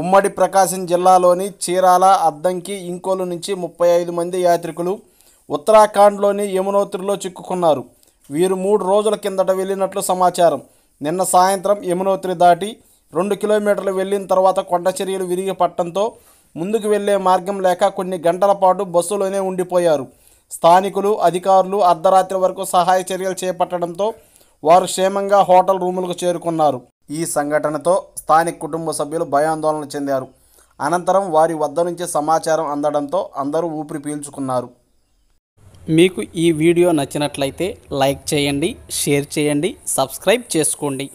ఉమ్మడి ప్రకాశం జిల్లాలోని చీరాల అద్దంకి ఇంకోలు నుంచి ముప్పై ఐదు మంది యాత్రికులు ఉత్తరాఖండ్లోని యమునోత్రిలో చిక్కుకున్నారు వీరు మూడు రోజుల కిందట వెళ్ళినట్లు సమాచారం నిన్న సాయంత్రం యమునోత్రి దాటి రెండు కిలోమీటర్లు వెళ్ళిన తర్వాత కొండచర్యలు విరిగి పట్టడంతో ముందుకు వెళ్లే మార్గం లేక కొన్ని గంటల పాటు బస్సులోనే ఉండిపోయారు స్థానికులు అధికారులు అర్ధరాత్రి వరకు సహాయ చర్యలు చేపట్టడంతో వారు క్షేమంగా హోటల్ రూములకు చేరుకున్నారు ఈ సంఘటనతో స్థానిక కుటుంబ సభ్యులు భయాందోళన చెందారు అనంతరం వారి వద్ద నుంచి సమాచారం అందడంతో అందరూ ఊపిరి పీల్చుకున్నారు మీకు ఈ వీడియో నచ్చినట్లయితే లైక్ చేయండి షేర్ చేయండి సబ్స్క్రైబ్ చేసుకోండి